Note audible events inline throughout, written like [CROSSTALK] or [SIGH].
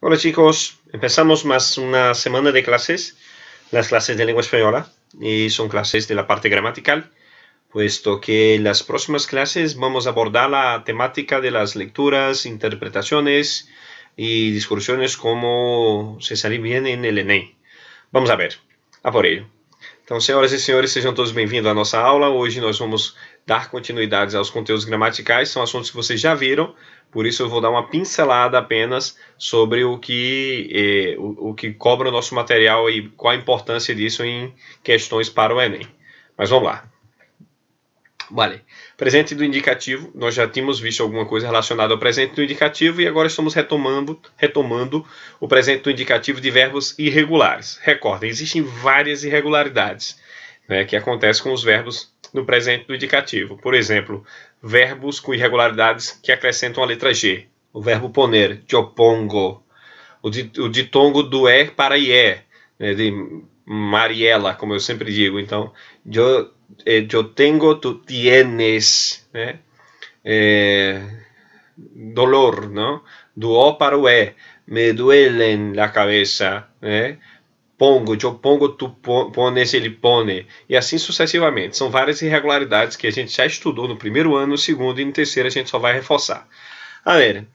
Hola chicos, empezamos más una semana de clases, las clases de lengua española, y son clases de la parte gramatical, puesto que en las próximas clases vamos a abordar la temática de las lecturas, interpretaciones y discusiones como se sale bien en el ENEM. Vamos a ver, a por ello. Entonces, señoras y señores, sean todos bienvenidos a nuestra aula. hoy nos vamos dar continuidades aos conteúdos gramaticais, são assuntos que vocês já viram, por isso eu vou dar uma pincelada apenas sobre o que, eh, o, o, que cobra o nosso material e qual a importância disso em questões para o Enem. Mas vamos lá. Vale. Presente do indicativo, nós já tínhamos visto alguma coisa relacionada ao presente do indicativo e agora estamos retomando, retomando o presente do indicativo de verbos irregulares. Recordem, existem várias irregularidades né, que acontecem com os verbos no presente do indicativo. Por exemplo, verbos com irregularidades que acrescentam a letra G. O verbo poner, yo pongo. O, ditongo do é para ié, né, de Mariela, como eu sempre digo. Então, yo, eh, yo tengo, tu tienes. Né? É, dolor, não? do O para o E. Me duelen la cabeça, né? pongo, eu pongo, tu pones, ele pone, e assim sucessivamente. São várias irregularidades que a gente já estudou no primeiro ano, no segundo e no terceiro a gente só vai reforçar. Galera,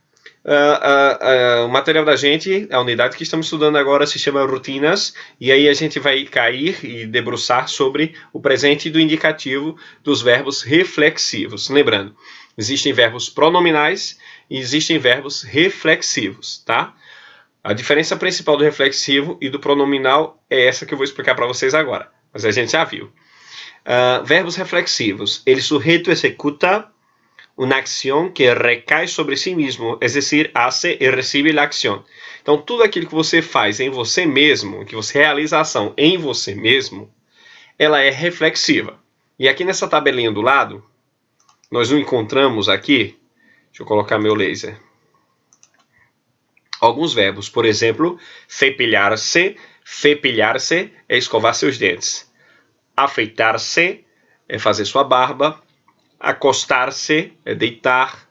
uh, uh, uh, o material da gente, a unidade que estamos estudando agora se chama Rotinas, e aí a gente vai cair e debruçar sobre o presente do indicativo dos verbos reflexivos. Lembrando, existem verbos pronominais e existem verbos reflexivos, tá? A diferença principal do reflexivo e do pronominal é essa que eu vou explicar para vocês agora, mas a gente já viu. Uh, verbos reflexivos. Ele sujeito executa uma ação que recai sobre si mesmo, é decir, hace e recebe a ação. Então, tudo aquilo que você faz em você mesmo, que você realiza a ação em você mesmo, ela é reflexiva. E aqui nessa tabelinha do lado, nós não encontramos aqui, deixa eu colocar meu laser, alguns verbos. Por exemplo, cepilhar-se, cepilhar-se é escovar seus dentes. Afeitar-se é fazer sua barba. Acostar-se é deitar.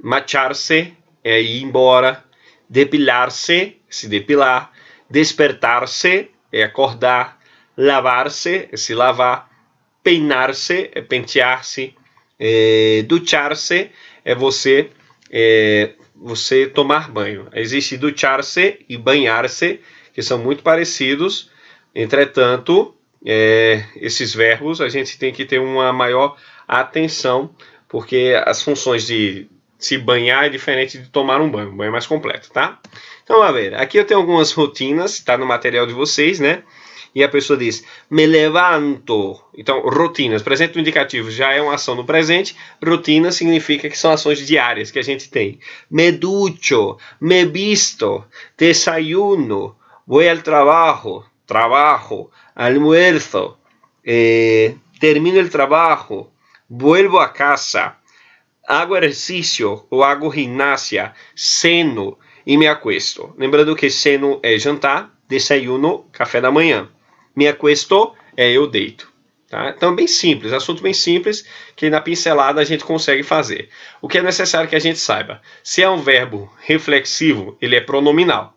Machar-se é ir embora. Depilar-se, se depilar. Despertar-se é acordar. Lavar-se é se lavar. Peinar-se é pentear-se. É, Duchar-se é você é, você tomar banho. Existe duchar-se e banhar-se, que são muito parecidos. Entretanto, é, esses verbos a gente tem que ter uma maior atenção, porque as funções de se banhar é diferente de tomar um banho, um banho é mais completo, tá? Então, a ver, aqui eu tenho algumas rotinas, tá no material de vocês, né? e a pessoa diz me levanto. Então, rotinas. Presente do indicativo já é uma ação no presente. Rotina significa que são ações diárias que a gente tem. Me ducho, me visto, desayuno, voy al trabajo, trabajo, almuerzo, eh, termino el trabajo, vuelvo a casa, hago ejercicio ou hago ginástica, ceno e me acuesto. Lembrando que ceno é jantar, desayuno, café da manhã. Mi acuesto é eu deito. Tá? Então, bem simples, assunto bem simples, que na pincelada a gente consegue fazer. O que é necessário que a gente saiba? Se é um verbo reflexivo, ele é pronominal.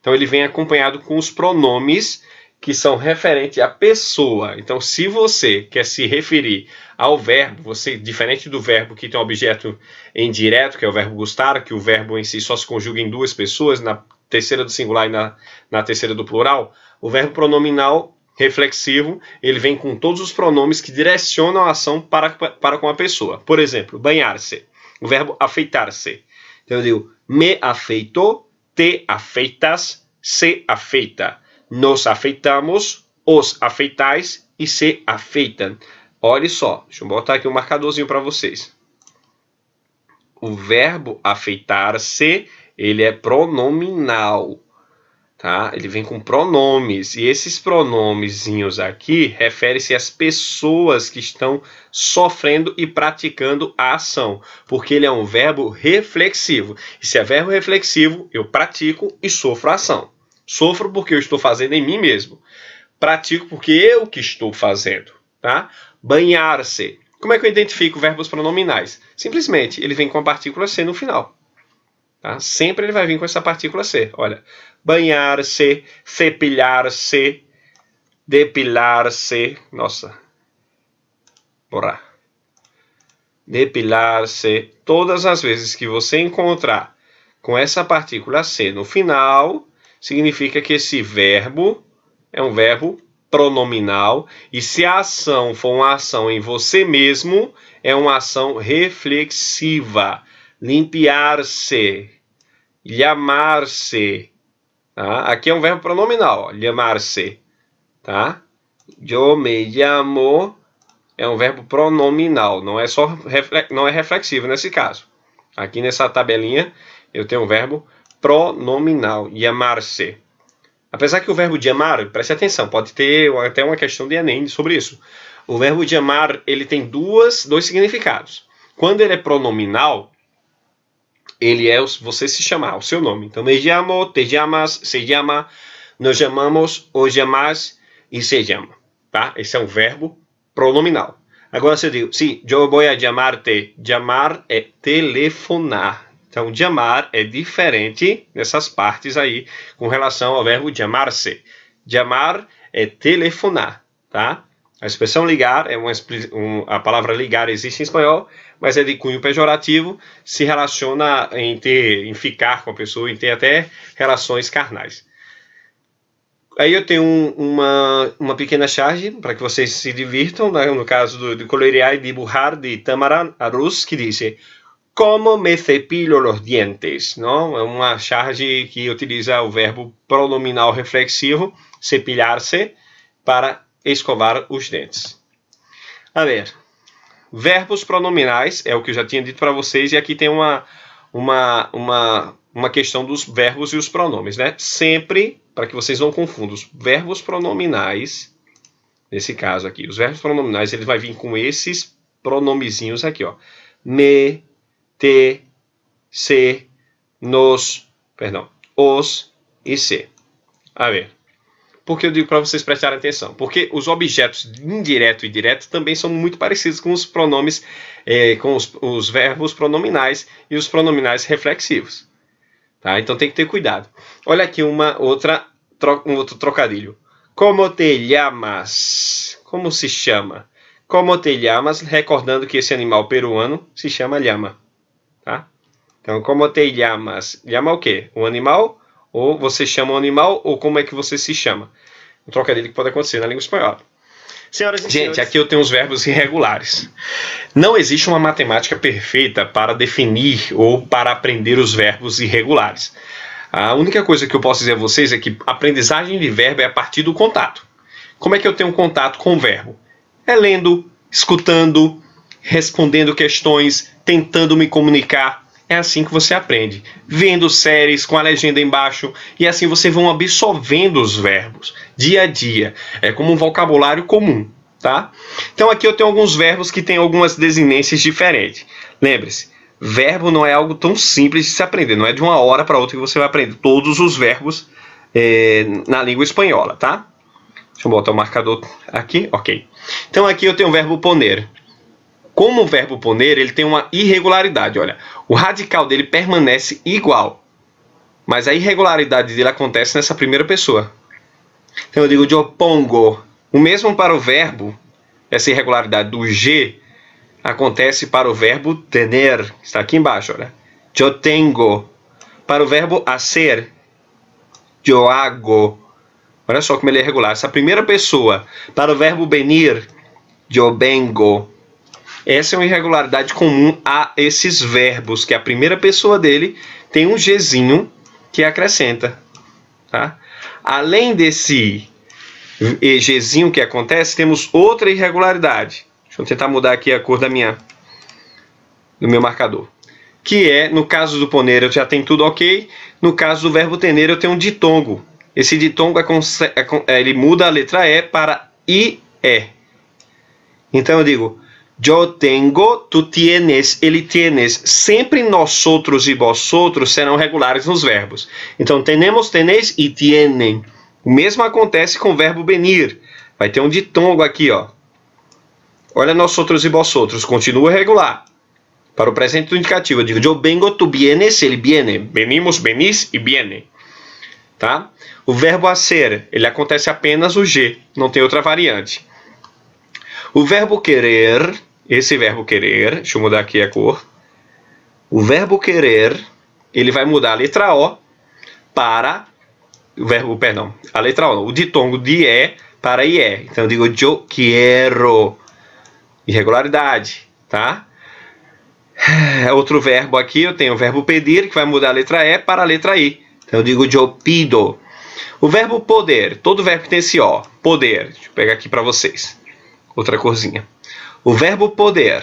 Então, ele vem acompanhado com os pronomes que são referentes à pessoa. Então, se você quer se referir ao verbo, você, diferente do verbo que tem um objeto indireto, que é o verbo gostar, que o verbo em si só se conjuga em duas pessoas, na terceira do singular e na, na terceira do plural, o verbo pronominal reflexivo, ele vem com todos os pronomes que direcionam a ação para, para com a pessoa. Por exemplo, banhar-se, o verbo afeitar-se. Então eu digo, me afeitou, te afeitas, se afeita. Nos afeitamos, os afeitais e se afeitam. Olha só, deixa eu botar aqui um marcadorzinho para vocês. O verbo afeitar-se, ele é pronominal. Tá? Ele vem com pronomes, e esses pronomezinhos aqui refere-se às pessoas que estão sofrendo e praticando a ação, porque ele é um verbo reflexivo. E se é verbo reflexivo, eu pratico e sofro a ação. Sofro porque eu estou fazendo em mim mesmo. Pratico porque eu que estou fazendo, tá? Banhar-se. Como é que eu identifico verbos pronominais? Simplesmente, ele vem com a partícula C no final. Tá? Sempre ele vai vir com essa partícula C. Olha, banhar-se, cepilhar-se, depilar-se. Nossa, bora. Depilar-se. Todas as vezes que você encontrar com essa partícula C no final, significa que esse verbo é um verbo pronominal e se a ação for uma ação em você mesmo, é uma ação reflexiva limpiar-se, llamar-se. Tá? Aqui é um verbo pronominal, llamar-se. Tá? Eu me llamo é um verbo pronominal, não é só não é reflexivo nesse caso. Aqui nessa tabelinha eu tenho um verbo pronominal, llamar-se. Apesar que o verbo de amar, preste atenção, pode ter até uma questão de Enem sobre isso. O verbo de amar, ele tem duas, dois significados. Quando ele é pronominal, ele é você se chamar, o seu nome. Então, me chamo, te chamas, se chama, nos chamamos, os chamás e se chama. Tá? Esse é um verbo pronominal. Agora você diz, sim, sí, eu vou chamar-te. Chamar é telefonar. Então, chamar é diferente nessas partes aí com relação ao verbo chamar-se. Chamar é telefonar, tá? A expressão ligar é uma, um, a palavra ligar existe em espanhol, mas é de cunho pejorativo, se relaciona em ter, em ficar com a pessoa, em ter até relações carnais. Aí eu tenho um, uma, uma pequena charge para que vocês se divirtam, né? no caso do, do Coleriai de Burrar de Tamara Arus, que diz Como me cepillo los dientes? Não? É uma charge que utiliza o verbo pronominal reflexivo, cepilhar-se, para escovar os dentes. A ver, verbos pronominais é o que eu já tinha dito para vocês e aqui tem uma uma uma uma questão dos verbos e os pronomes, né? Sempre para que vocês não confundam os verbos pronominais nesse caso aqui, os verbos pronominais ele vai vir com esses pronomezinhos aqui, ó, me, te, se, nos, perdão, os e se. A ver porque eu digo para vocês prestarem atenção? Porque os objetos indireto e direto também são muito parecidos com os pronomes, é, com os, os verbos pronominais e os pronominais reflexivos. Tá? Então tem que ter cuidado. Olha aqui uma outra um outro trocadilho. Como te llamas? Como se chama? Como te llamas? Recordando que esse animal peruano se chama llama. Tá? Então, como te llamas? Llama o quê? Um animal ou você chama o animal, ou como é que você se chama. Um trocadilho que pode acontecer na língua espanhola. Senhoras e Gente, senhores. aqui eu tenho os verbos irregulares. Não existe uma matemática perfeita para definir ou para aprender os verbos irregulares. A única coisa que eu posso dizer a vocês é que a aprendizagem de verbo é a partir do contato. Como é que eu tenho contato com o verbo? É lendo, escutando, respondendo questões, tentando me comunicar, é assim que você aprende, vendo séries com a legenda embaixo e assim você vão absorvendo os verbos dia a dia. É como um vocabulário comum, tá? Então aqui eu tenho alguns verbos que têm algumas desinências diferentes. Lembre-se, verbo não é algo tão simples de se aprender, não é de uma hora para outra que você vai aprender todos os verbos é, na língua espanhola, tá? Deixa eu botar o marcador aqui, ok. Então aqui eu tenho o verbo poner. Como o verbo poner, ele tem uma irregularidade, olha o radical dele permanece igual. Mas a irregularidade dele acontece nessa primeira pessoa. Então eu digo de opongo. O mesmo para o verbo, essa irregularidade do G acontece para o verbo tener, está aqui embaixo, olha. Yo tengo. Para o verbo hacer, yo hago. Olha só como ele é irregular. Essa primeira pessoa, para o verbo venir, yo vengo. Essa é uma irregularidade comum a esses verbos, que a primeira pessoa dele tem um Gzinho que acrescenta. Tá? Além desse Gzinho que acontece, temos outra irregularidade. Deixa eu tentar mudar aqui a cor da minha, do meu marcador que é, no caso do poneiro, já tenho tudo ok. No caso do verbo tener, eu tenho um ditongo. Esse ditongo é, é, é, ele muda a letra E para IE. Então eu digo, Yo tengo, tu tienes, ele tienes. Sempre nós outros e vós outros serão regulares nos verbos. Então, tenemos, tenéis e tienen. O mesmo acontece com o verbo venir. Vai ter um ditongo aqui, ó. Olha nós outros e vós outros. Continua regular. Para o presente do indicativo, eu digo yo vengo, tu vienes, ele viene. Venimos, venis e viene. Tá? O verbo ser, ele acontece apenas o G, não tem outra variante. O verbo querer, esse verbo querer, deixa eu mudar aqui a cor. O verbo querer, ele vai mudar a letra O para o verbo, perdão, a letra O, o ditongo de é para IE. Então eu digo yo quiero. Irregularidade, tá? É outro verbo aqui, eu tenho o verbo pedir, que vai mudar a letra E para a letra I. Então eu digo yo pido. O verbo poder, todo verbo tem esse O, poder. Deixa eu pegar aqui para vocês. Outra corzinha. O verbo poder.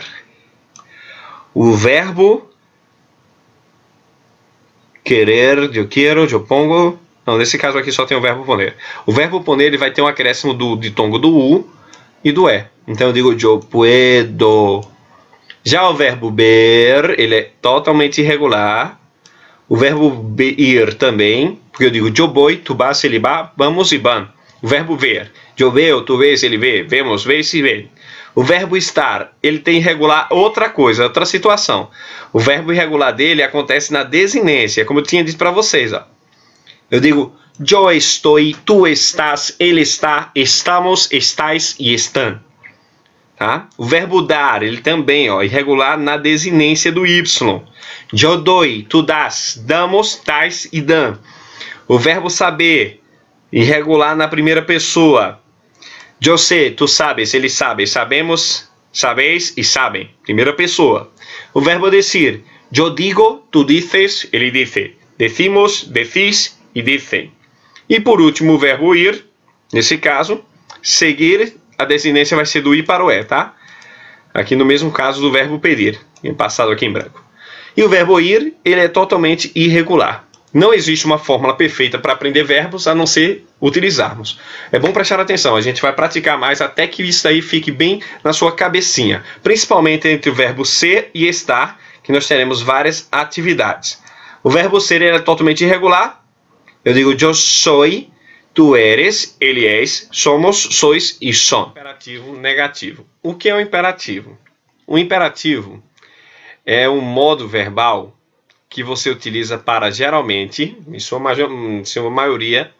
O verbo querer, eu quero, eu pongo. Não, nesse caso aqui só tem o verbo poner. O verbo poner ele vai ter um acréscimo do ditongo do U e do E. Então eu digo eu puedo. Já o verbo ber, ele é totalmente irregular. O verbo ir também, porque eu digo eu boi, tu vas, ele vai, vamos e van. O verbo ver, eu veo, tu vês, ele vê, vemos, vês e vê. O verbo estar, ele tem irregular outra coisa, outra situação. O verbo irregular dele acontece na desinência, como eu tinha dito para vocês. Ó. Eu digo, eu estou, tu estás, ele está, estamos, estáis e estão. Tá? O verbo dar, ele também ó, irregular na desinência do Y. Eu doi, tu das, damos, tais e dam. O verbo saber, irregular na primeira pessoa. Eu sei, tu sabes, ele sabe, sabemos, sabeis e sabem. Primeira pessoa. O verbo decir. Eu digo, tu dices, ele dice. Decimos, decís e dizem. E por último, o verbo ir, nesse caso, seguir, a desinência vai ser do ir para o é, tá? Aqui no mesmo caso do verbo pedir, em passado aqui em branco. E o verbo ir, ele é totalmente irregular. Não existe uma fórmula perfeita para aprender verbos a não ser utilizarmos. É bom prestar atenção, a gente vai praticar mais até que isso aí fique bem na sua cabecinha, principalmente entre o verbo ser e estar, que nós teremos várias atividades. O verbo ser é totalmente irregular. Eu digo eu sou, tu eres, ele és, somos, sois e são. Imperativo negativo. O que é um imperativo? O imperativo é um modo verbal que você utiliza para geralmente, em sua, hum, em sua maioria,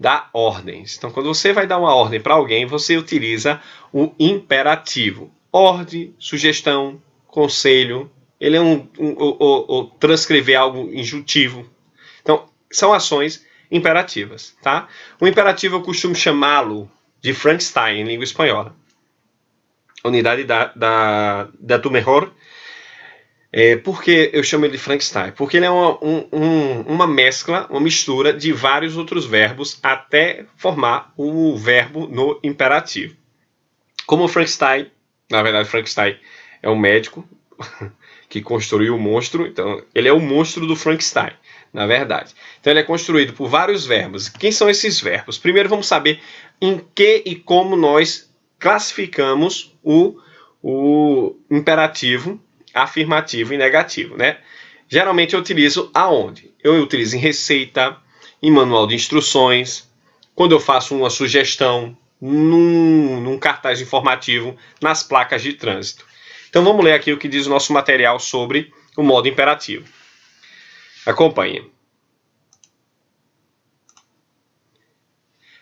dar ordens. Então, quando você vai dar uma ordem para alguém, você utiliza o imperativo. Ordem, sugestão, conselho. Ele é um, um, um ou, transcrever algo injuntivo. Então, são ações imperativas, tá? O imperativo eu costumo chamá-lo de Frankenstein em língua espanhola. Unidade da, da, da tu mejor é, por que eu chamo ele de Frankenstein? Porque ele é uma, um, um, uma mescla, uma mistura de vários outros verbos até formar o verbo no imperativo. Como Frankenstein, na verdade, Frankenstein é um médico [LAUGHS] que construiu o monstro, então ele é o monstro do Frankenstein, na verdade. Então ele é construído por vários verbos. Quem são esses verbos? Primeiro vamos saber em que e como nós classificamos o, o imperativo afirmativo e negativo, né? Geralmente eu utilizo aonde? Eu utilizo em receita, em manual de instruções, quando eu faço uma sugestão, num, num cartaz informativo, nas placas de trânsito. Então vamos ler aqui o que diz o nosso material sobre o modo imperativo. Acompanhe.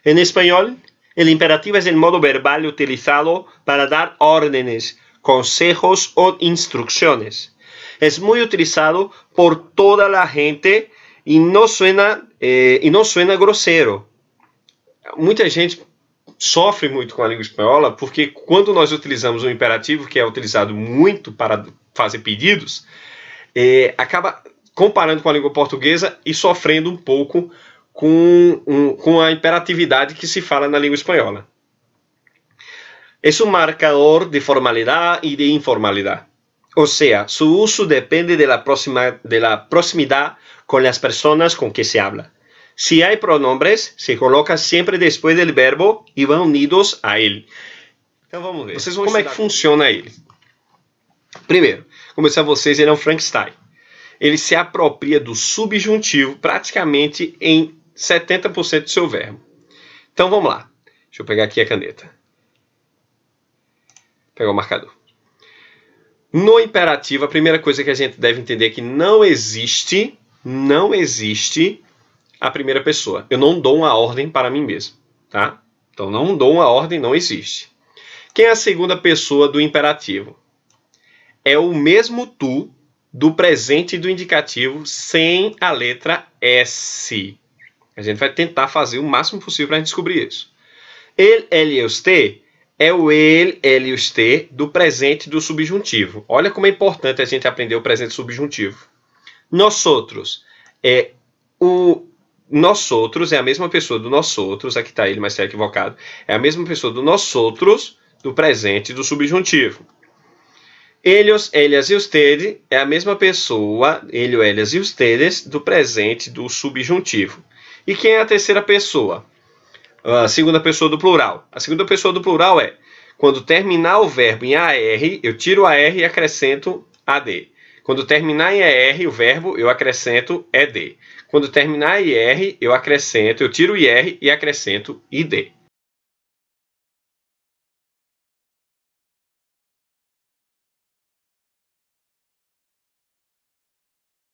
En español, el imperativo es el modo verbal utilizado para dar órdenes consejos o instrucciones. Es muy utilizado por toda la gente y no suena, eh, y no suena grosero. Muita gente sofre muito com a língua espanhola porque quando nós utilizamos um imperativo que é utilizado muito para fazer pedidos, eh, acaba comparando com a língua portuguesa e sofrendo um pouco com, com a imperatividade que se fala na língua espanhola es un marcador de formalidad y de informalidad. O sea, su uso depende de la, próxima, de la proximidad con las personas con que se habla. Si hay pronombres, se coloca siempre después del verbo y van unidos a él. Então vamos ver. como é que funciona ele. Primeiro, começar vocês, ele é um Frankenstein. Ele se apropria do subjuntivo praticamente em 70% do seu verbo. Então vamos lá. Deixa eu pegar aqui a caneta pegar o marcador. No imperativo, a primeira coisa que a gente deve entender é que não existe, não existe a primeira pessoa. Eu não dou uma ordem para mim mesmo, tá? Então não dou uma ordem, não existe. Quem é a segunda pessoa do imperativo? É o mesmo tu do presente e do indicativo sem a letra S. A gente vai tentar fazer o máximo possível para descobrir isso. Ele, ele e os T é o ele, ele e os T do presente do subjuntivo. Olha como é importante a gente aprender o presente subjuntivo. Nós outros é o nós outros é a mesma pessoa do nós outros, aqui está ele, mas está equivocado. É a mesma pessoa do nós outros do presente do subjuntivo. Eles, elas e usted é a mesma pessoa, ele, elas e ustedes do presente do subjuntivo. E quem é a terceira pessoa? a segunda pessoa do plural. A segunda pessoa do plural é quando terminar o verbo em AR, eu tiro a R e acrescento AD. Quando terminar em ER o verbo, eu acrescento ED. Quando terminar em IR, eu acrescento, eu tiro IR e acrescento ID.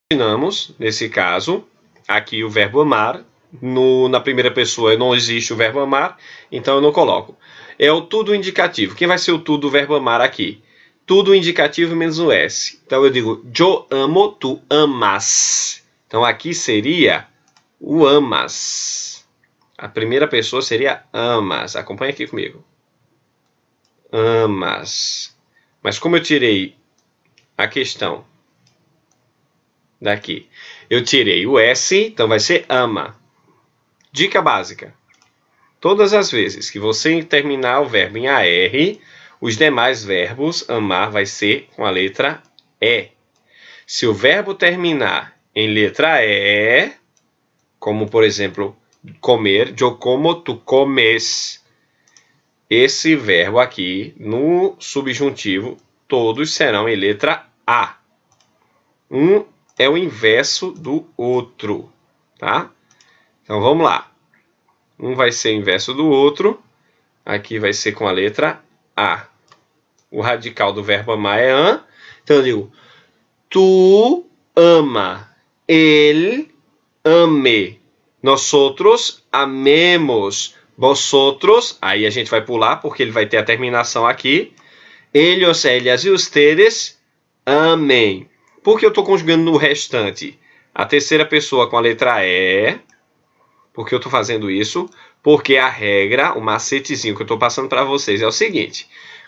Terminamos nesse caso, aqui o verbo amar no, na primeira pessoa não existe o verbo amar, então eu não coloco. É o tudo indicativo. Quem vai ser o tudo verbo amar aqui? Tudo indicativo menos o S. Então eu digo, yo amo, tu amas. Então aqui seria o amas. A primeira pessoa seria amas. Acompanha aqui comigo. Amas. Mas como eu tirei a questão daqui, eu tirei o S, então vai ser ama. Dica básica: todas as vezes que você terminar o verbo em AR, os demais verbos amar vai ser com a letra E. Se o verbo terminar em letra E, como por exemplo comer, como, tu comes, esse verbo aqui no subjuntivo, todos serão em letra A. Um é o inverso do outro, tá? Então vamos lá. Um vai ser inverso do outro. Aqui vai ser com a letra A. O radical do verbo amar é an. Então eu digo: Tu ama. Ele ame. Nós outros amemos. Vosotros, aí a gente vai pular porque ele vai ter a terminação aqui. Ele, Eles, elas e ustedes amem. Por que eu estou conjugando no restante? A terceira pessoa com a letra E, porque eu estou fazendo isso, porque a regra, o macetezinho que eu estou passando para vocês é o seguinte: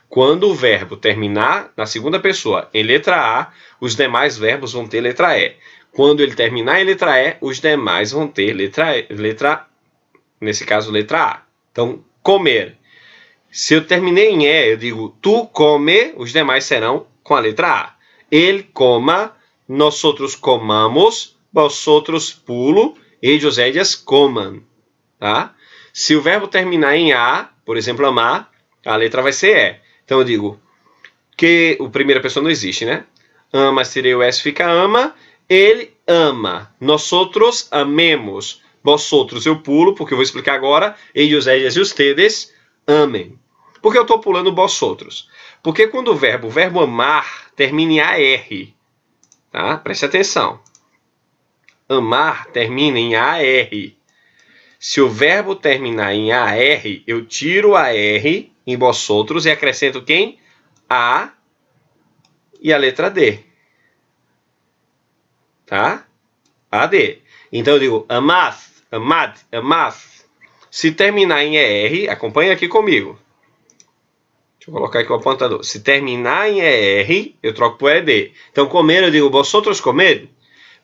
quando o verbo terminar na segunda pessoa em letra A, os demais verbos vão ter letra E. Quando ele terminar em letra E, os demais vão ter letra E, letra nesse caso letra A. Então, comer. Se eu terminei em E, eu digo tu come, os demais serão com a letra A. Ele coma, nós outros comamos, vós outros pulo, e Oséias comam, tá? Se o verbo terminar em a, por exemplo, amar, a letra vai ser e. Então eu digo que o primeira pessoa não existe, né? Ama seria o s fica ama, ele ama. Nós outros amemos. Vós outros eu pulo, porque eu vou explicar agora. Ellos, ellas e ustedes amem. Por que eu estou pulando vós outros? Porque quando o verbo, o verbo amar, termina em AR. Tá? Preste atenção. Amar termina em AR. Se o verbo terminar em AR, eu tiro a R em vós outros e acrescento quem? A e a letra D. Tá? AD. Então eu digo amas, amad, amas. Se terminar em ER, acompanha aqui comigo. Deixa eu colocar aqui o apontador. Se terminar em ER, eu troco por ED. Então comer, eu digo vós outros comer.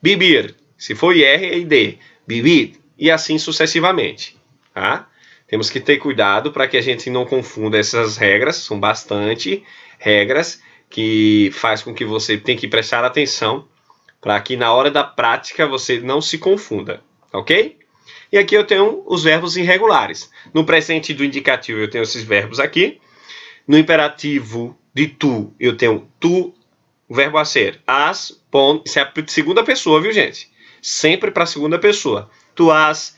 Bibir, se for IR, é ID. Bibit. E assim sucessivamente. Tá? Temos que ter cuidado para que a gente não confunda essas regras. São bastante regras que faz com que você tenha que prestar atenção para que na hora da prática você não se confunda. Ok? E aqui eu tenho os verbos irregulares. No presente do indicativo eu tenho esses verbos aqui. No imperativo de tu eu tenho tu, o verbo a ser, as, pon, isso é a segunda pessoa, viu gente? sempre para a segunda pessoa. Tu as,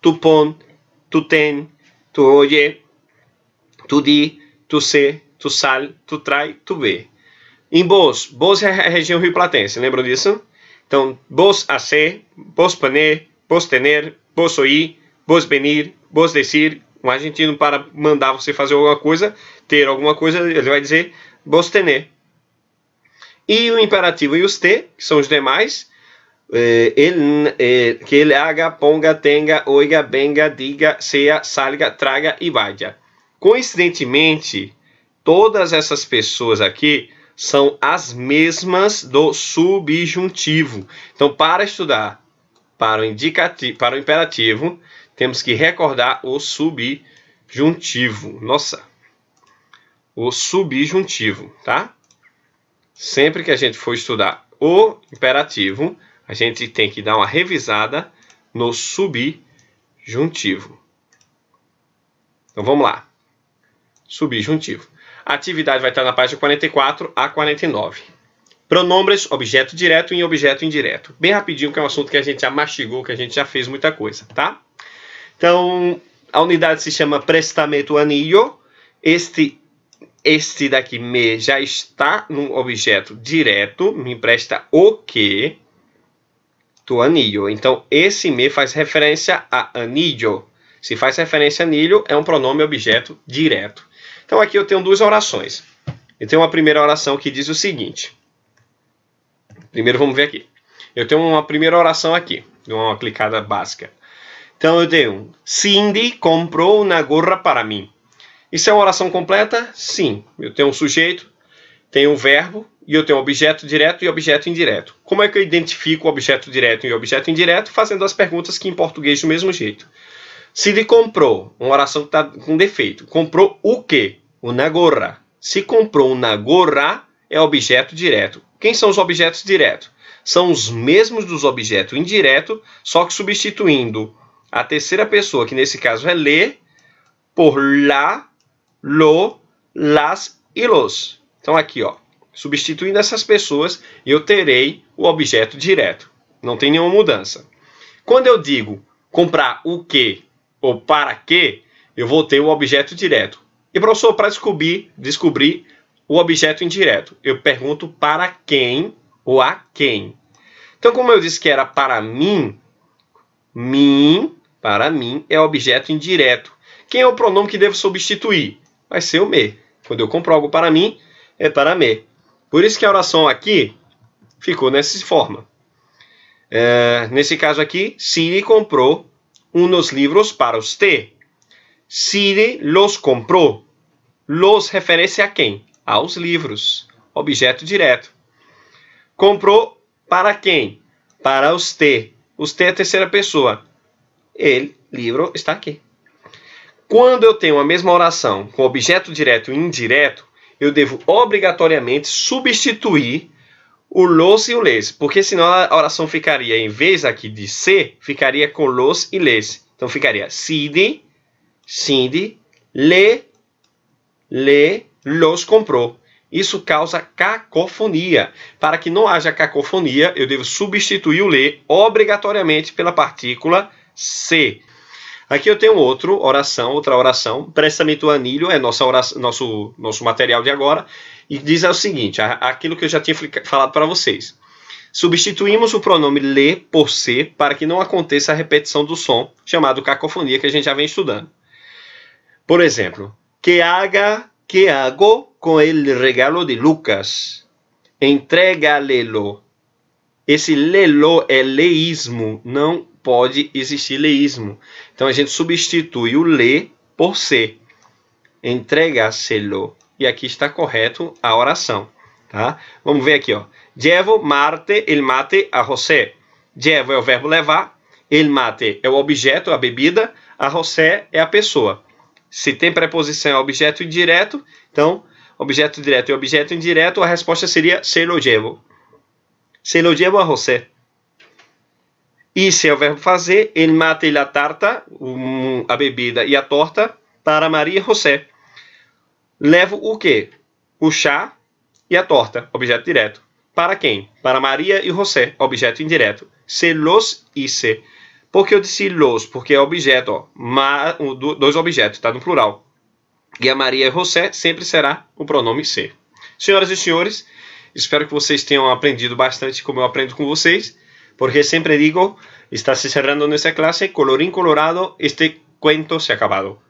tu pon, tu ten, tu oye, tu di, tu se, tu sal, tu trai, tu vê. Em Bos, Bos é a região rio-platense, lembram disso? Então, Bos a ser, Bos paner, Bos tener, Bos oir, Bos venir, Bos decir. Um argentino, para mandar você fazer alguma coisa, ter alguma coisa, ele vai dizer Bos tener. E o imperativo e os te, que são os demais, eh, ele, eh, que ele haga, ponga, tenha, oiga, benga, diga, seja, salga, traga e vaya. Coincidentemente, todas essas pessoas aqui são as mesmas do subjuntivo. Então, para estudar para o, indicativo, para o imperativo, temos que recordar o subjuntivo. Nossa, o subjuntivo, tá? Sempre que a gente for estudar o imperativo, a gente tem que dar uma revisada no subjuntivo. Então vamos lá. Subjuntivo. A atividade vai estar na página 44 a 49. Pronombres, objeto direto e objeto indireto. Bem rapidinho, que é um assunto que a gente já mastigou, que a gente já fez muita coisa, tá? Então, a unidade se chama prestamento anillo. Este, este daqui me já está no objeto direto, me empresta o quê? do anillo. Então, esse me faz referência a anillo. Se faz referência a anillo, é um pronome objeto direto. Então, aqui eu tenho duas orações. Eu tenho uma primeira oração que diz o seguinte. Primeiro, vamos ver aqui. Eu tenho uma primeira oração aqui, uma clicada básica. Então, eu tenho Cindy comprou uma gorra para mim. Isso é uma oração completa? Sim. Eu tenho um sujeito, tenho um verbo, e eu tenho objeto direto e objeto indireto. Como é que eu identifico objeto direto e objeto indireto? Fazendo as perguntas que em português do mesmo jeito. Se ele comprou, uma oração que está com defeito. Comprou o quê? O nagorra. Se comprou o nagorra, é objeto direto. Quem são os objetos diretos? São os mesmos dos objetos indiretos, só que substituindo a terceira pessoa, que nesse caso é le, por lá, lo, las e los. Então aqui, ó. Substituindo essas pessoas, eu terei o objeto direto. Não tem nenhuma mudança. Quando eu digo comprar o que ou para que, eu vou ter o objeto direto. E professor, para descobrir, descobrir o objeto indireto, eu pergunto para quem ou a quem. Então, como eu disse que era para mim, mim, para mim, é objeto indireto. Quem é o pronome que devo substituir? Vai ser o me. Quando eu compro algo para mim, é para me. Por isso que a oração aqui ficou nessa forma. É, nesse caso aqui, Siri comprou uns livros para você. Siri los comprou. Los refere-se a quem? Aos livros. Objeto direto. Comprou para quem? Para você. Você é a terceira pessoa. Ele, livro, está aqui. Quando eu tenho a mesma oração com objeto direto e indireto, eu devo obrigatoriamente substituir o los e o les, porque senão a oração ficaria, em vez aqui de ser, ficaria com los e les. Então ficaria Cindy, Cindy, le, le, los comprou. Isso causa cacofonia. Para que não haja cacofonia, eu devo substituir o le obrigatoriamente pela partícula se. Aqui eu tenho outro, oração, outra oração. Prestamento o anilho, é nossa oração, nosso, nosso material de agora. E diz o seguinte, aquilo que eu já tinha falado para vocês. Substituímos o pronome le por se para que não aconteça a repetição do som, chamado cacofonia, que a gente já vem estudando. Por exemplo, que haga, que hago com o regalo de Lucas. Entrega-lelo. Esse lelo é leísmo, não pode existir leísmo. Então a gente substitui o le por Entregar Entregaselo. E aqui está correto a oração. Tá? Vamos ver aqui. Ó. Llevo mate el mate a José. Llevo é o verbo levar. El mate é o objeto, a bebida. A José é a pessoa. Se tem preposição é objeto indireto, então objeto direto e objeto indireto, a resposta seria se lo llevo. Se lo llevo a José. Isso é o verbo fazer. Ele mata a tarta, um, a bebida e a torta para Maria e José. Levo o quê? O chá e a torta, objeto direto. Para quem? Para Maria e José, objeto indireto. Se los hice. Por que eu disse los? Porque é objeto, ó, ma, dois objetos, está no plural. E a Maria e José sempre será o pronome ser. Senhoras e senhores, espero que vocês tenham aprendido bastante como eu aprendo com vocês. porque siempre digo, estás cerrando nuestra clase, colorín colorado, este cuento se ha acabado.